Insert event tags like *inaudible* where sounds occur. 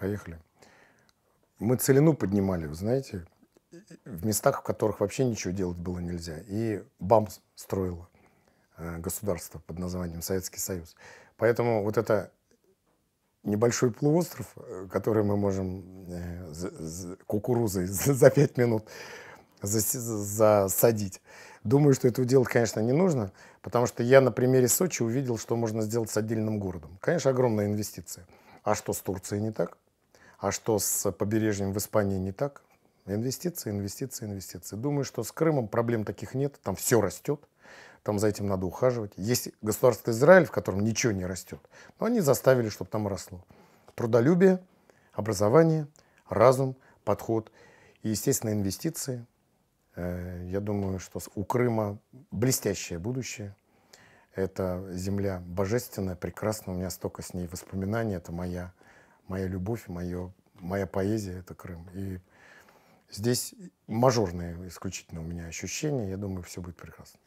Поехали. Мы целину поднимали, вы знаете, в местах, в которых вообще ничего делать было нельзя. И БАМ строило э, государство под названием Советский Союз. Поэтому вот это небольшой полуостров, э, который мы можем э, кукурузой *laughs* за пять минут засадить. Думаю, что этого делать, конечно, не нужно, потому что я на примере Сочи увидел, что можно сделать с отдельным городом. Конечно, огромная инвестиция. А что с Турцией не так? А что с побережьем в Испании не так? Инвестиции, инвестиции, инвестиции. Думаю, что с Крымом проблем таких нет, там все растет, там за этим надо ухаживать. Есть государство Израиль, в котором ничего не растет, но они заставили, чтобы там росло. Трудолюбие, образование, разум, подход и, естественно, инвестиции. Э, я думаю, что у Крыма блестящее будущее. Это земля божественная, прекрасная. У меня столько с ней воспоминаний. Это моя моя любовь, мое, моя поэзия — это Крым. И здесь мажорные исключительно у меня ощущения. Я думаю, все будет прекрасно.